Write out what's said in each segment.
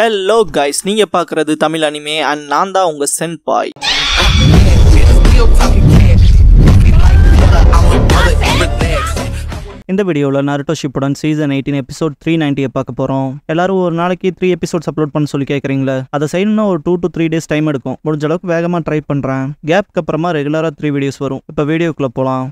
hello guys நீங்க பாக்குறது Tamil anime and நான் தான் உங்க சென்ட் பாய் இந்த வீடியோவில் நருட்டோ ஷிப்புடன் சீசன் எயிட்டின் எபிசோட் த்ரீ நைன்ட்டியை பார்க்க போகிறோம் எல்லாரும் ஒரு நாளைக்கு த்ரீ எபிசோட்ஸ் அப்லோட் பண்ண சொல்லி கேட்குறீங்களா அதை செய்யணும்னா ஒரு two to three days time எடுக்கும் முடிஞ்ச அளவுக்கு வேகமாக ட்ரை பண்ணுறேன் கேப்க்கு அப்புறமா ரெகுலராக த்ரீ வீடியோஸ் வரும் இப்போ வீடியோக்குள்ளே போகலாம்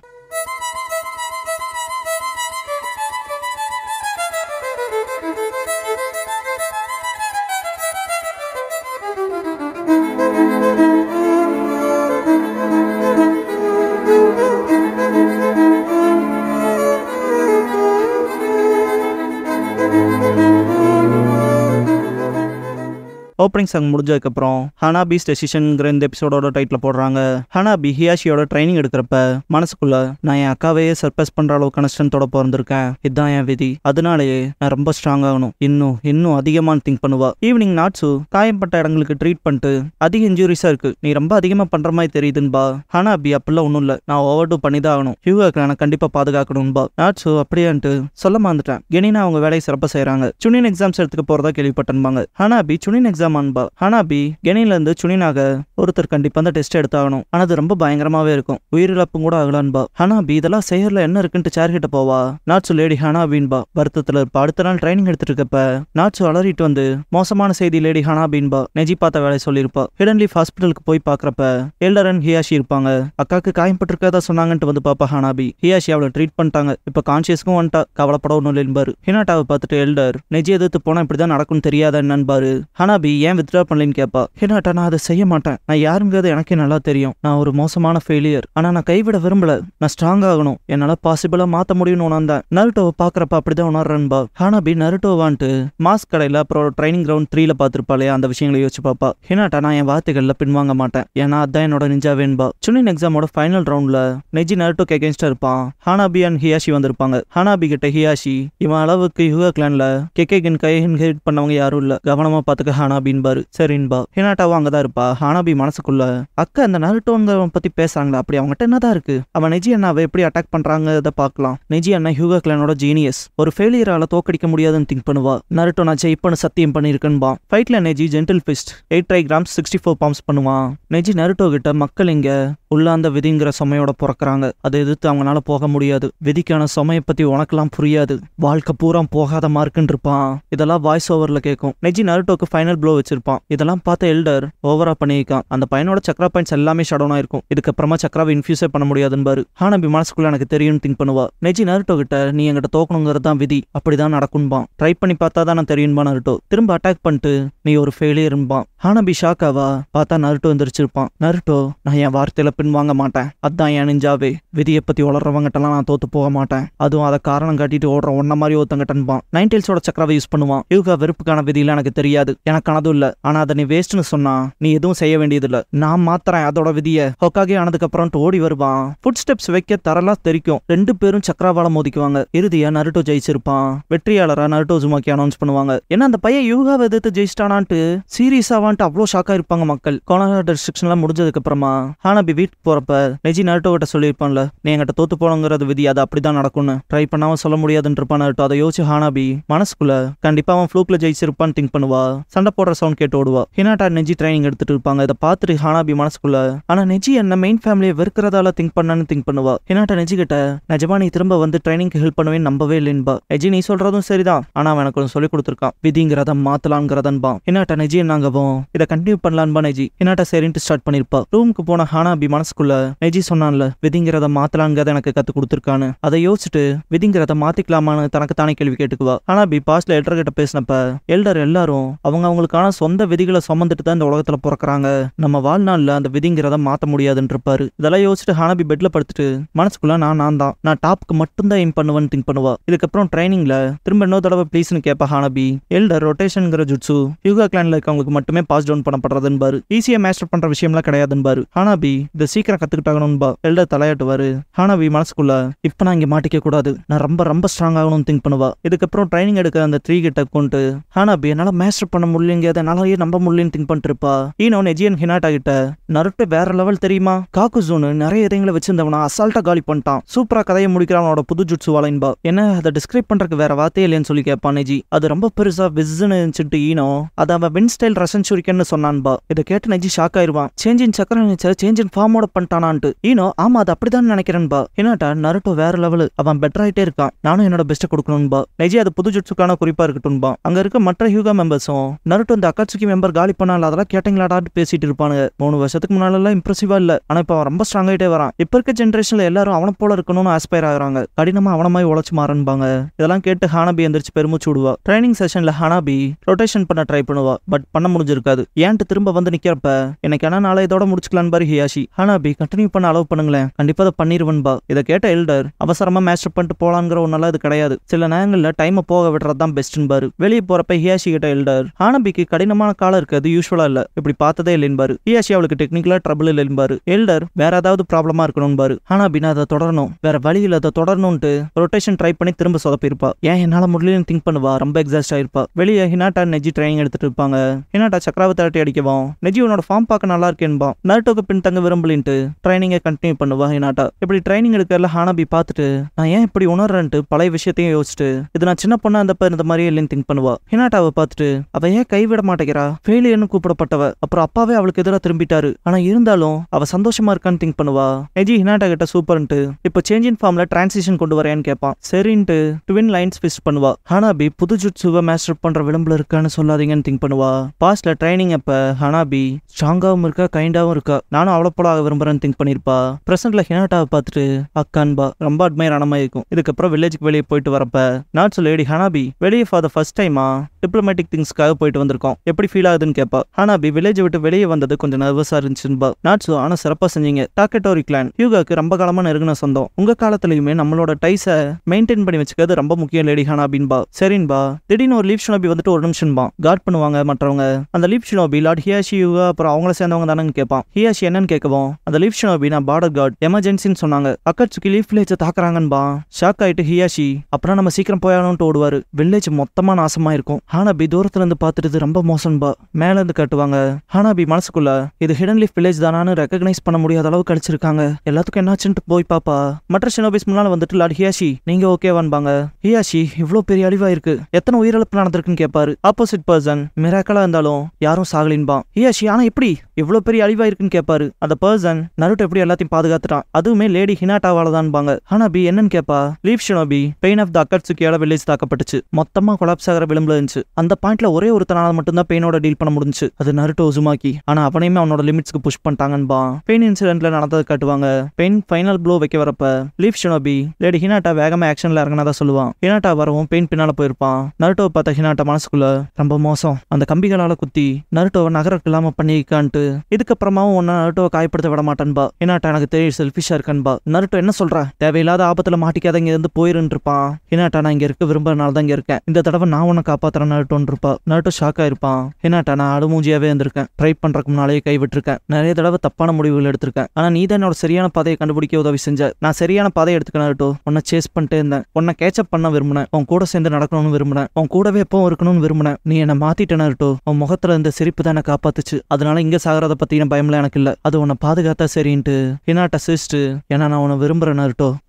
ஓப்பனிங் சாங் முடிஞ்சதுக்கப்புறம் ஹனாபிஸ் டெசிஷன்ங்கிற இந்த எபிசோடோட டைட்டில் போடுறாங்க ஹனாபி ஹியாஷியோட ட்ரைனிங் எடுக்கிறப்ப மனசுக்குள்ள நான் என் அக்காவையே சர்ப்ரைஸ் பண்ணுற அளவுக்கு கனெக்ஷன்தோட பிறந்திருக்கேன் இதுதான் என் விதி அதனாலேயே நான் ரொம்ப ஸ்ட்ராங் ஆகணும் இன்னும் இன்னும் அதிகமான திங்க் பண்ணுவா ஈவினிங் நாட்ஸு காயம்பட்ட இடங்களுக்கு ட்ரீட் பண்ணிட்டு அதிக இன்ஜுரிஸாக இருக்கு நீ ரொம்ப அதிகமாக பண்ணுற மாதிரி தெரியுதுன்பா ஹனாபி அப்படிலாம் ஒன்றும் இல்லை நான் ஓவர் டூ பண்ணி தான் ஆகணும் ஹியூகாக்கு நான் கண்டிப்பாக பாதுகாக்கணும்பா நாட்ஸு அப்படியான்ட்டு சொல்ல மாந்துட்டேன் கெனினா அவங்க வேலையை சிறப்பாக செய்கிறாங்க சுனின் எக்ஸாம்ஸ் எடுத்துக்க போகிறதா கேள்விப்பட்டிருப்பாங்க ஹனாபி சுனின் எக்ஸாம் காண்பா ஹனாபி இருந்து சுனினாக ஒருத்தர் கண்டிப்பா அந்த டெஸ்ட் எடுத்தாகணும் ஆனா அது ரொம்ப பயங்கரமாவே இருக்கும் உயிரிழப்பும் கூட ஆகலான்பா ஹனாபி இதெல்லாம் செயர்ல என்ன இருக்குன்னு சார் கிட்ட போவா நாட்சு லேடி பீன்பா வருத்தத்துல இருப்பா அடுத்த நாள் ட்ரைனிங் எடுத்துட்டு இருக்கப்ப நாட்சு அலறிட்டு வந்து மோசமான செய்தி லேடி பீன்பா நெஜி பார்த்த வேலை சொல்லியிருப்பா ஹிடன் லீஃப் ஹாஸ்பிட்டலுக்கு போய் பாக்குறப்ப எல்டர் அண்ட் ஹியாஷி இருப்பாங்க அக்காக்கு காயம்பட்டிருக்கதா சொன்னாங்கன்ட்டு வந்து பாப்பா ஹனாபி ஹியாஷி அவளை ட்ரீட் பண்ணிட்டாங்க இப்ப கான்சியஸ்க்கும் வந்துட்டா கவலைப்பட ஒன்றும் இல்லைன்பாரு ஹினாட்டாவை பார்த்துட்டு எல்டர் நெஜி எதிர்த்து போனா இப்படிதான் நடக்கும்னு தெரியாத என்னன்பாரு ஹனாபி ஏன் ஏன் வித்ட்ரா பண்ணலன்னு கேட்பா ஹினாட்டா நான் அதை செய்ய மாட்டேன் நான் யாருங்கிறது எனக்கே நல்லா தெரியும் நான் ஒரு மோசமான ஃபெயிலியர் ஆனா நான் கைவிட விரும்பல நான் ஸ்ட்ராங் ஆகணும் என்னால பாசிபிளா மாத்த முடியும்னு உணர்ந்தேன் நருட்டோவை பாக்குறப்ப அப்படிதான் உணர்றன்பா ஹானாபி நருட்டோவான்ட்டு மாஸ்க் கடையில அப்புறம் ட்ரைனிங் கிரவுண்ட் த்ரீல இல்லையா அந்த விஷயங்களை யோசிச்சு பாப்பா ஹினாட்டா நான் என் வார்த்தைகள்ல பின்வாங்க மாட்டேன் ஏன்னா அதான் என்னோட நிஜா வேண்பா சுனின் எக்ஸாமோட ஃபைனல் ரவுண்ட்ல நெஜி நருட்டோ கெகேன்ஸ்டா இருப்பான் ஹானாபி அண்ட் ஹியாஷி வந்திருப்பாங்க ஹானாபி கிட்ட ஹியாஷி இவன் அளவுக்கு யுகா கிளான்ல கெகே கை கைஹின் ஹெட் பண்ணவங்க யாரும் இல்ல கவனமா பாத்துக்க ஹானாபின் என்பாரு சரின்பா ஹினாட்டாவும் அங்கதான் இருப்பா ஹானாபி மனசுக்குள்ள அக்கா அந்த நருட்டோங்கிறவன் பத்தி பேசுறாங்களா அப்படி அவங்ககிட்ட என்னதான் இருக்கு அவன் நெஜி அண்ணாவை எப்படி அட்டாக் பண்றாங்க அதை பார்க்கலாம் நெஜி அண்ணா ஹியூகா கிளானோட ஜீனியஸ் ஒரு ஃபெயிலியரால தோக்கடிக்க முடியாதுன்னு திங்க் பண்ணுவா நருட்டோ நான் ஜெயிப்பனு சத்தியம் பண்ணியிருக்கேன்பா ஃபைட்ல Neji gentle fist eight trigrams sixty four palms பண்ணுவான் நெஜி நருட்டோ கிட்ட மக்கள் இங்க உள்ளாந்த விதிங்கிற சுமையோட பிறக்கிறாங்க அதை எதிர்த்து அவங்களால போக முடியாது விதிக்கான சுமைய பத்தி உனக்கெல்லாம் புரியாது வாழ்க்கை பூரா போகாத மார்க்குன்னு இருப்பான் இதெல்லாம் வாய்ஸ் ஓவர்ல கேட்கும் நெஜி நருட்டோக்கு ஃபைனல் ப்ளோ வச்சு வச்சிருப்பான் இதெல்லாம் பார்த்த எல்டர் ஓவரா பண்ணியிருக்கான் அந்த பையனோட சக்ரா பாயிண்ட்ஸ் எல்லாமே ஷடோனா இருக்கும் இதுக்கப்புறமா சக்ராவை இன்ஃபியூஸே பண்ண முடியாதுன்னு ஹானபி மனசுக்குள்ள எனக்கு தெரியும்னு திங்க் பண்ணுவா நெஜி நருட்டோ கிட்ட நீ எங்கிட்ட தோக்கணுங்கிறது தான் விதி அப்படிதான் நடக்கும்பான் ட்ரை பண்ணி பார்த்தா தான் நான் தெரியும்பா நருட்டோ திரும்ப அட்டாக் பண்ணிட்டு நீ ஒரு ஃபெயிலியர்ம்பான் ஹானபி ஷாக்காவா பார்த்தா நருட்டோ எந்திரிச்சிருப்பான் நருட்டோ நான் என் வார்த்தையில பின் வாங்க மாட்டேன் அதான் என் நிஞ்சாவே விதியை பத்தி வளர்றவங்கிட்டலாம் நான் தோத்து போக மாட்டேன் அதுவும் அதை காரணம் காட்டிட்டு ஓடுற ஒன்ன மாதிரி ஒருத்தங்கிட்டன்பான் நைன்டெயில்ஸோட சக்கரவை யூஸ் பண்ணுவான் யூகா வெறுப்புக்கான விதியில எனக்கு தெரியாது எனக்கானதும் இல்ல இல்ல ஆனா அதை நீ வேஸ்ட்னு சொன்னா நீ எதுவும் செய்ய வேண்டியது இல்ல நான் மாத்துறேன் அதோட விதிய ஹொக்காகே ஆனதுக்கு அப்புறம் ஓடி வருவான் புட் ஸ்டெப்ஸ் வைக்க தரலாம் தெரிக்கும் ரெண்டு பேரும் சக்கராவால மோதிக்குவாங்க இறுதியா நருட்டோ ஜெயிச்சிருப்பான் வெற்றியாளரா நருட்டோ ஜுமாக்கி அனௌன்ஸ் பண்ணுவாங்க ஏன்னா அந்த பையன் யூகா வேதத்தை ஜெயிச்சிட்டானான்ட்டு சீரியஸாவான்ட்டு அவ்வளவு ஷாக்கா இருப்பாங்க மக்கள் கொலோனா ரெஸ்ட்ரிக்ஷன் எல்லாம் முடிஞ்சதுக்கு அப்புறமா ஹானபி வீட்டுக்கு போறப்ப நெஜி நருட்டோ கிட்ட சொல்லியிருப்பான்ல நீ எங்கிட்ட தோத்து போனங்கிற விதி அது அப்படிதான் நடக்கும்னு ட்ரை பண்ணாம சொல்ல முடியாதுன்னு இருப்பான் நருட்டோ அதை யோசிச்சு ஹானாபி மனசுக்குள்ள கண்டிப்பா அவன் ஃப்ளூக்ல ஜெயிச்சிருப்பான்னு திங்க் பண்ணுவா சண்டை போடுற சவுண்ட் கேட்டு ஓடுவா ஹினாட்டா நெஜி ட்ரைனிங் எடுத்துட்டு இருப்பாங்க இதை பார்த்துட்டு ஹானாபி மனசுக்குள்ள ஆனா நெஜி என்ன மெயின் ஃபேமிலியை வெறுக்கிறதால திங்க் பண்ணான்னு திங்க் பண்ணுவா ஹினாட்டா நெஜி கிட்ட நிஜமா நீ திரும்ப வந்து ட்ரைனிங்க்கு ஹெல்ப் பண்ணவே நம்பவே இல்லைன்பா நெஜி நீ சொல்றதும் சரிதான் ஆனா அவன் எனக்கு சொல்லி கொடுத்துருக்கான் விதிங்கிறத மாத்தலாங்கிறதன்பா ஹினாட்டா நெஜி நாங்கவும் இதை கண்டினியூ பண்ணலான்பா நெஜி ஹினாட்டா சரின்ட்டு ஸ்டார்ட் பண்ணிருப்பா ரூமுக்கு போன ஹானாபி மனசுக்குள்ள நெஜி சொன்னான்ல விதிங்கிறத மாத்தலாங்கிறத எனக்கு கத்து கொடுத்துருக்கானு அதை யோசிச்சுட்டு விதிங்கிறத மாத்திக்கலாமான்னு தனக்கு தானே கேள்வி கேட்டுக்குவா ஹானாபி பாஸ்ட்ல எல்டர் கிட்ட பேசினப்ப எல்டர் எல்லாரும் அவங்க அவங்களுக்கான தான் சொந்த விதிகளை சுமந்துட்டு தான் இந்த உலகத்துல பிறக்கிறாங்க நம்ம வாழ்நாள்ல அந்த விதிங்கிறத மாத்த முடியாதுன்னு இருப்பாரு இதெல்லாம் யோசிச்சுட்டு ஹானபி பெட்ல படுத்துட்டு மனசுக்குள்ள நான் நான் தான் நான் டாப்புக்கு மட்டும்தான் எய்ம் பண்ணுவேன்னு திங்க் பண்ணுவா இதுக்கப்புறம் ட்ரைனிங்ல திரும்ப இன்னொரு தடவை ப்ளீஸ்னு கேட்பா ஹானபி எல்டர் ரொட்டேஷன்ங்கிற ஜுட்ஸு யூகா கிளான்ல இருக்கவங்களுக்கு மட்டுமே பாஸ் டவுன் பண்ணப்படுறதுன்னு பாரு ஈஸியா மேஸ்டர் பண்ற விஷயம்லாம் கிடையாதுன்னு பாரு ஹானாபி இதை சீக்கிரம் பா எல்டர் தலையாட்டுவாரு ஹானாபி மனசுக்குள்ள இப்ப நான் இங்க மாட்டிக்க கூடாது நான் ரொம்ப ரொம்ப ஸ்ட்ராங் ஆகணும்னு திங்க் பண்ணுவா இதுக்கப்புறம் ட்ரைனிங் எடுக்கிற அந்த த்ரீ கிட்ட கொண்டு ஹானாபி என்னால மேஸ்டர் பண்ண முடியலங்கிறத என்னாலயே நம்ப முடியலன்னு திங்க் பண்ணிருப்பா ஈனோ நெஜியன் ஹினாட்டா கிட்ட நருட்ட வேற லெவல் தெரியுமா காக்குசோனு நிறைய இடங்களை வச்சிருந்தவனா அசால்ட்டா காலி பண்ணிட்டான் சூப்பரா கதையை முடிக்கிறான் அவனோட புது ஜுட்ஸுவால இன்பா என்ன அதை டிஸ்கிரைப் பண்றதுக்கு வேற வார்த்தையே இல்லைன்னு சொல்லி கேட்பான் நெஜி அது ரொம்ப பெருசா விஸ்ன்னு இருந்துச்சுட்டு ஈனோ அதை அவன் வின் ஸ்டைல் ரசன் சுரிக்கன்னு சொன்னான்பா இதை கேட்டு நெஜி ஷாக் ஆயிருவான் சேஞ்ச் இன் சக்கர நினைச்சா சேஞ்ச் இன் ஃபார்மோட பண்ணிட்டானான்ட்டு ஈனோ ஆமா அது அப்படிதான் நினைக்கிறேன்பா ஹினாட்டா நருட்டோ வேற லெவல் அவன் பெட்டர் ஆயிட்டே இருக்கான் நானும் என்னோட பெஸ்ட்டை கொடுக்கணும்பா நெஜி அது புது ஜுட்ஸுக்கான குறிப்பா இருக்கட்டும்பா அங்க இருக்க மற்ற ஹியூகா மெம்பர்ஸும் நருட்டோ இந்த அக்காட்சிக்கு மெம்பர் காலி பண்ணால அதெல்லாம் கேட்டீங்களாடா பேசிட்டு இருப்பானுங்க மூணு வருஷத்துக்கு முன்னாலெல்லாம் இம்ப்ரெசிவா இல்லை ஆனா இப்ப அவன் ரொம்ப ஸ்ட்ராங் ஆகிட்டே வரான் இப்போ இருக்க ஜென்ரேஷன்ல எல்லாரும் அவனை போல இருக்கணும்னு ஆஸ்பயர் ஆகிறாங்க கடினமா அவனமாய் உழைச்சு மாறன்பாங்க இதெல்லாம் கேட்டு ஹானாபி எந்திரிச்சு பெருமிச்சு விடுவா ட்ரைனிங் செஷன்ல ஹானாபி ரொட்டேஷன் பண்ண ட்ரை பண்ணுவா பட் பண்ண முடிஞ்சிருக்காது ஏன்ட்டு திரும்ப வந்து நிக்கிறப்ப எனக்கு என்ன நாளை இதோட முடிச்சுக்கலாம் பாரு ஹியாஷி ஹானாபி கண்டினியூ பண்ண அளவு பண்ணுங்களேன் கண்டிப்பா அதை பண்ணிருவன்பா இதை கேட்ட எல்டர் அவசரமா மேஸ்டர் பண்ணிட்டு போலாங்கிற ஒன்னால இது கிடையாது சில நேரங்களில் டைம் போக விடுறது தான் பாரு வெளியே போறப்ப ஹியாஷி கிட்ட எல்டர் ஹானாபிக்கு கடை கடினமான காலம் இருக்காது யூஸ்வலா இல்ல இப்படி பார்த்ததே இல்லைன்பாரு பியாஷி அவளுக்கு டெக்னிக்கலா ட்ரபிள் என்பாரு எல்டர் வேற ஏதாவது ப்ராப்ளமா இருக்கணும் பாரு ஆனா பின்னா அதை தொடரணும் வேற வழியில் அதை தொடரணும்ட்டு ரொட்டேஷன் ட்ரை பண்ணி திரும்ப சொதப்பிருப்பா ஏன் என்னால முடியலன்னு திங்க் பண்ணுவா ரொம்ப எக்ஸாஸ்ட் ஆயிருப்பா வெளியே ஹினாட்டா நெஜி ட்ரைனிங் எடுத்துட்டு இருப்பாங்க ஹினாட்டா சக்கராவை தரட்டி அடிக்கவும் நெஜி உன்னோட ஃபார்ம் பார்க்க நல்லா இருக்கேன்பா நர்டோக்கு பின் தங்க விரும்பலின்ட்டு ட்ரைனிங்கை கண்டினியூ பண்ணுவா ஹினாட்டா இப்படி ட்ரைனிங் எடுக்கிறல ஹானபி பார்த்துட்டு நான் ஏன் இப்படி உணர்றேன்ட்டு பழைய விஷயத்தையும் யோசிச்சுட்டு இது நான் சின்ன பொண்ணா இருந்தப்ப இந்த மாதிரியே இல்லைன்னு திங்க் பண்ணுவா ஹினாட்டாவை பார்த்துட்டு அவ ஏன் கைவிட மாட்டேங்கிறா ஃபெயிலியர்னு கூப்பிடப்பட்டவ அப்புறம் அப்பாவே அவளுக்கு எதிராக திரும்பிட்டாரு ஆனா இருந்தாலும் அவ சந்தோஷமா இருக்கான்னு திங்க் பண்ணுவா எஜி ஹினாட்டா கிட்ட சூப்பர்ன்ட்டு இப்போ சேஞ்சின் ஃபார்ம்ல டிரான்சிஷன் கொண்டு வரேன்னு கேட்பான் சரின்ட்டு ட்வின் லைன்ஸ் ஃபிஸ்ட் பண்ணுவா ஹனாபி புது ஜுட்ஸுவை மாஸ்டர் பண்ற விளம்பரம் இருக்கான்னு சொல்லாதீங்கன்னு திங்க் பண்ணுவா பாஸ்ட்ல ட்ரைனிங் அப்ப ஹனாபி ஸ்ட்ராங்காவும் இருக்கா கைண்டாவும் இருக்கா நானும் அவ்வளோ போல ஆக விரும்புறேன்னு திங்க் பண்ணிருப்பா பிரசன்ட்ல ஹினாட்டாவை பார்த்துட்டு அக்கான்பா ரொம்ப அட்மையர் ஆன இருக்கும் இதுக்கப்புறம் வில்லேஜுக்கு வெளியே போயிட்டு வரப்ப நாட்ஸ் லேடி ஹனாபி வெளியே ஃபார் த ஃபர்ஸ்ட் டைமா டிப்ளமேட்டிக் திங்ஸ்க்காக போயிட்டு வந்திருக்கோம் எப்படி ஃபீல் ஆகுதுன்னு கேட்பா அபி வில்லேஜ் விட்டு வெளியே வந்தது கொஞ்சம் நர்வஸா இருந்துச்சுன்பா நாட்ஸ் ஆனா சிறப்பா செஞ்சீங்க டாக்கெட்டோரி கிளான் யூகாக்கு ரொம்ப காலமா நெருங்கின சொந்தம் உங்க காலத்திலயுமே நம்மளோட டைஸை மெயின்டைன் பண்ணி வச்சுக்கிறது ரொம்ப முக்கியம் லேடி ஹானா ஹானாபின்பா சரின்பா திடீர்னு ஒரு லீப் ஷினோபி வந்துட்டு ஒரு நிமிஷம் பா கார்ட் பண்ணுவாங்க மற்றவங்க அந்த லீப் ஷினோபி லார்ட் ஹியாஷி யூகா அப்புறம் அவங்கள சேர்ந்தவங்க தானேன்னு கேட்பான் ஹியாஷி என்னன்னு கேட்கவும் அந்த லீப் ஷினோபி நான் பார்டர் கார்டு எமர்ஜென்சின்னு சொன்னாங்க அக்கட்சுக்கு லீஃப் வில்லேஜை தாக்குறாங்கன்பா ஷாக் ஆயிட்டு ஹியாஷி அப்புறம் நம்ம சீக்கிரம் போயானும்ட்டு ஓடுவாரு வில்லேஜ் மொத்தமா நாசமா இருக்கும் ஹானாபி தூரத்துல இருந்து பார்த்துட்டு ரொம்ப மோசன் பா இருந்து கட்டுவாங்க ஹானாபி மனசுக்குள்ள இது ஹிடன் லீஃப் வில்லேஜ் தானான்னு ரெக்கக்னைஸ் பண்ண முடியாத அளவுக்கு கழிச்சிருக்காங்க எல்லாத்துக்கும் என்னாச்சுன்ட்டு போய் பாப்பா மற்ற சினோபிஸ் முன்னால வந்துட்டு லார்ட் ஹியாஷி நீங்க ஓகேவான்பாங்க ஹியாஷி இவ்வளவு பெரிய அழிவாயிருக்கு எத்தனை உயிரிழப்பு நடந்திருக்குன்னு கேட்பாரு ஆப்போசிட் பர்சன் மிராக்கலா இருந்தாலும் யாரும் சாகலின்பா ஹியாஷி ஆனா எப்படி இவ்வளோ பெரிய அழிவாயிருக்குன்னு கேட்பாரு அந்த பர்சன் நருட்டோ எப்படி எல்லாத்தையும் பாதுகாத்துட்டான் அதுவுமே லேடி ஹினாட்டாவால தான்பாங்க ஆனா என்னன்னு கேப்பா லீவ் ஷினோபி பெயின் ஆஃப் த ஏழை வில்லேஜ் தாக்கப்பட்டுச்சு மொத்தமா கொலாப்ஸ் ஆகிற விளிம்புல இருந்துச்சு அந்த பாயிண்ட்ல ஒரே ஒருத்தனால மட்டும் மட்டும்தான் பெயினோட டீல் பண்ண முடிஞ்சு அது நருட்டோ உசுமாக்கி ஆனா அவனையுமே அவனோட லிமிட்ஸ்க்கு புஷ் பண்ணிட்டாங்கன்னு பெயின் இன்சிடென்ட்ல நடந்ததை காட்டுவாங்க பெயின் ஃபைனல் ப்ளோ வைக்க வரப்ப லீஃப் ஷினோபி லேடி ஹினாட்டா வேகமா ஆக்ஷன்ல இறங்கினதா சொல்லுவான் ஹினாட்டா வரவும் பெயின் பின்னால போயிருப்பான் நருட்டோ பார்த்த ஹினாட்டா மனசுக்குள்ள ரொம்ப மோசம் அந்த கம்பிகளால குத்தி நருட்டோவை நகரக்கு இல்லாம பண்ணிக்கான்ட்டு இதுக்கப்புறமாவும் ஒன்னா நருட்டோ காயப்படுத்த விட மாட்டேன்பா ஹினாட்டா எனக்கு தெரியும் செல்ஃபிஷா இருக்கன்பா நருட்டோ என்ன சொல்ற தேவையில்லாத ஆபத்துல மாட்டிக்காத இங்க இருந்து போயிருன்னு இருப்பான் ஹினாட்டா நான் இங்க இருக்க விரும்புறதுனால தான் இங்க இருக்கேன் இந்த தடவை நான் உன்னை காப்பாத்துறேன் நருட்டோன்னு இருப்பா நருட்டோ ஷாக் ஆயிருப்பான் இருப்பான் என்னட்டா நான் அடுமூஞ்சியாவே இருந்திருக்கேன் ட்ரை பண்றதுக்கு முன்னாலேயே கைவிட்டிருக்கேன் நிறைய தடவை தப்பான முடிவுகள் எடுத்திருக்கேன் ஆனா நீ தான் என்னோட சரியான பாதையை கண்டுபிடிக்க உதவி செஞ்ச நான் சரியான பாதையை எடுத்துக்கணும் உன்னை சேஸ் பண்ணிட்டே இருந்தேன் உன்னை அப் பண்ண விரும்பினேன் உன் கூட சேர்ந்து நடக்கணும்னு விரும்பினேன் உன் கூடவே எப்பவும் இருக்கணும்னு விரும்பினேன் நீ என்னை மாத்திட்டேனா உன் முகத்துல இருந்த சிரிப்பு தான் என்ன காப்பாத்துச்சு அதனால இங்க சாகிறத பத்தின பயம்ல எனக்கு இல்ல அது உன்னை பாதுகாத்தா சரின்ட்டு ஹினாட்டா சிஸ்ட் ஏன்னா நான் உன்னை விரும்புறேன்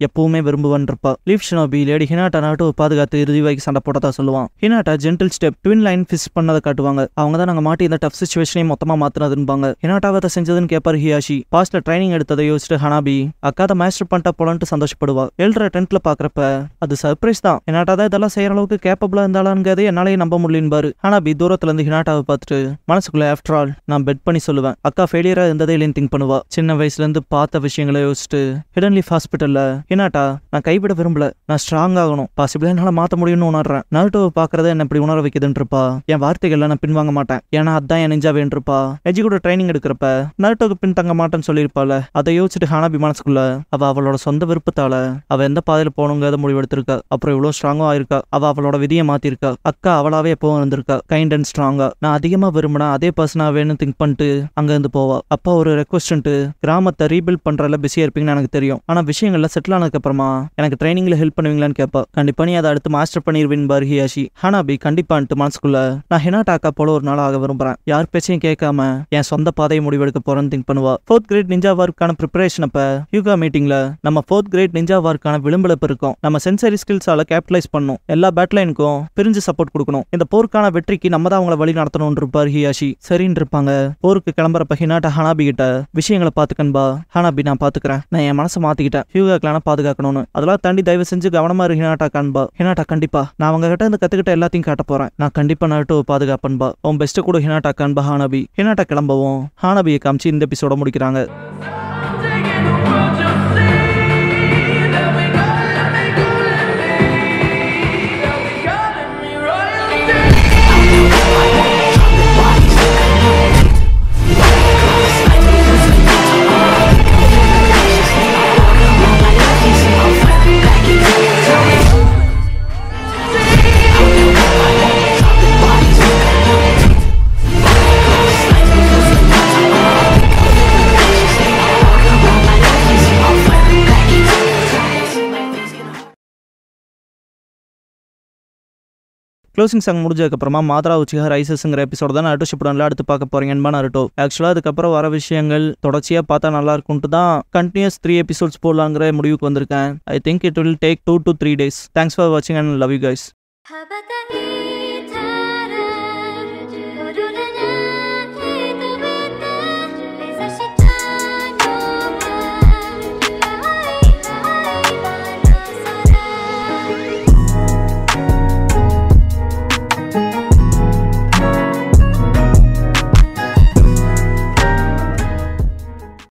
எப்பவுமே விரும்புவேன் இருப்பா லீவ் ஷனோபி லேடி ஹினாட்டா நாட்டோ பாதுகாத்து இறுதி வரைக்கும் சண்டை போட்டதா சொல்லுவான் Hinata gentle step twin lion fist பண்ணதை காட்டுவான் மாற்றுவாங்க அவங்க தான் நாங்கள் மாட்டி இந்த டஃப் சுச்சுவேஷனையும் மொத்தமா மாற்றினதுன்பாங்க என்னாட்டாவை அதை செஞ்சதுன்னு கேப்பாரு ஹியாஷி பாஸ்ட்ல ட்ரைனிங் எடுத்ததை யோசிச்சு ஹனாபி அக்கா அதை மேஸ்டர் பண்ணிட்டா போலான்ட்டு சந்தோஷப்படுவா எழுற டென்த்ல பாக்குறப்ப அது சர்ப்ரைஸ் தான் ஹினாட்டா இதெல்லாம் செய்யற அளவுக்கு கேப்பபிளா இருந்தாலாங்கிறது என்னாலே நம்ப முடியும்பாரு ஹனாபி தூரத்துல இருந்து ஹினாட்டாவை பார்த்துட்டு மனசுக்குள்ள ஆஃப்டர் ஆல் நான் பெட் பண்ணி சொல்லுவேன் அக்கா ஃபெயிலியரா இருந்ததே இல்லைன்னு திங்க் பண்ணுவா சின்ன வயசுல இருந்து பார்த்த விஷயங்களை யோசிச்சுட்டு ஹிடன்லி ஹாஸ்பிட்டல்ல ஹினாட்டா நான் கைவிட விரும்பல நான் ஸ்ட்ராங் ஆகணும் பாசிபிளா என்னால மாத்த முடியும்னு உணர்றேன் நருட்டோவை பாக்குறத என்ன இப்படி உணர வைக்கிறதுன்றப்பா என் வார்த்தைகள்ல நான் பின்வாங்க மாட்டேன் ஏன்னா அதான் என் நெஞ்சா வேண்டிருப்பா எஜி கூட ட்ரைனிங் எடுக்கிறப்ப நருட்டோக்கு பின் தங்க மாட்டேன்னு சொல்லியிருப்பால அதை யோசிச்சுட்டு ஹானாபி மனசுக்குள்ள அவ அவளோட சொந்த விருப்பத்தால அவ எந்த பாதையில போகணுங்கிறத முடிவெடுத்திருக்கா அப்புறம் இவ்வளவு ஸ்ட்ராங்கா ஆயிருக்கா அவ அவளோட விதியை மாத்திருக்கா அக்கா அவளாவே எப்போ வந்திருக்கா கைண்ட் அண்ட் ஸ்ட்ராங்கா நான் அதிகமா விரும்பினா அதே பர்சனா வேணும் திங்க் பண்ணிட்டு அங்க இருந்து போவா அப்பா ஒரு ரெக்வஸ்ட் கிராமத்தை ரீபில்ட் பண்றதுல பிஸியா இருப்பீங்கன்னு எனக்கு தெரியும் ஆனா விஷயங்கள்ல செட்டில் ஆனதுக்கு அப்புறமா எனக்கு ட்ரைனிங்ல ஹெல்ப் பண்ணுவீங்களான்னு கேட்பா கண்டிப்பா நீ அதை அடுத்து மாஸ்டர் பண்ணிடுவேன் பாரு ஹியாஷி ஹானாபி கண்டிப்பான்ட்டு மனசுக்குள்ள நான் ஹெனாட்டாக்க அக்கா போல ஒரு நாள் ஆக விரும்புறேன் யார் பேச்சையும் கேட்காம என் சொந்த பாதையை முடிவெடுக்க போறேன்னு திங்க் பண்ணுவா ஃபோர்த் கிரேட் நிஞ்சா வார்க்கான ப்ரிப்பரேஷன் அப்ப யூகா மீட்டிங்ல நம்ம ஃபோர்த் கிரேட் நிஞ்சா வார்க்கான விளிம்பிழப்பு இருக்கும் நம்ம சென்சரி ஸ்கில்ஸால கேபிடலைஸ் பண்ணும் எல்லா பேட்லைனுக்கும் பிரிஞ்சு சப்போர்ட் கொடுக்கணும் இந்த போருக்கான வெற்றிக்கு நம்ம தான் அவங்களை வழி நடத்தணும்னு இருப்பார் ஹியாஷி சரின்னு இருப்பாங்க போருக்கு கிளம்புறப்ப ஹினாட்ட ஹனாபி கிட்ட விஷயங்களை பாத்துக்கன்பா ஹனாபி நான் பாத்துக்கிறேன் நான் என் மனசை மாத்திக்கிட்டேன் ஹியூகா கிளான பாதுகாக்கணும்னு அதெல்லாம் தாண்டி தயவு செஞ்சு கவனமா இரு ஹினாட்டா கண்பா ஹினாட்டா கண்டிப்பா நான் அவங்க கிட்ட இருந்து கத்துக்கிட்ட எல்லாத்தையும் காட்ட போறேன் நான் கண்டிப்பா நருட்டோ பாதுகாப்பேன் காண்பா உன் பெஸ்ட்டை கூட ஹினாட்டா காண்பா ஹானபி ஹினாட்டா கிளம்பவும் ஹானபியை காமிச்சு இந்த எபிசோட முடிக்கிறாங்க க்ளோசிங் சாங் முடிஞ்சதுக்கப்புறமா மாத்ரா உச்சிகா ரைசஸ்ங்கிற எபிசோட தான் நருட்டோ ஷிப்டன்ல அடுத்து பார்க்க போறீங்கன்னு நருட்டோ ஆக்சுவலாக அதுக்கப்புறம் வர விஷயங்கள் தொடர்ச்சியாக பார்த்தா நல்லா இருக்கும்ட்டு தான் கண்டினியூஸ் த்ரீ எபிசோட்ஸ் போடலாங்கிற முடிவுக்கு வந்திருக்கேன் I think it will take two to three days thanks for வாட்சிங் அண்ட் லவ் யூ கைஸ்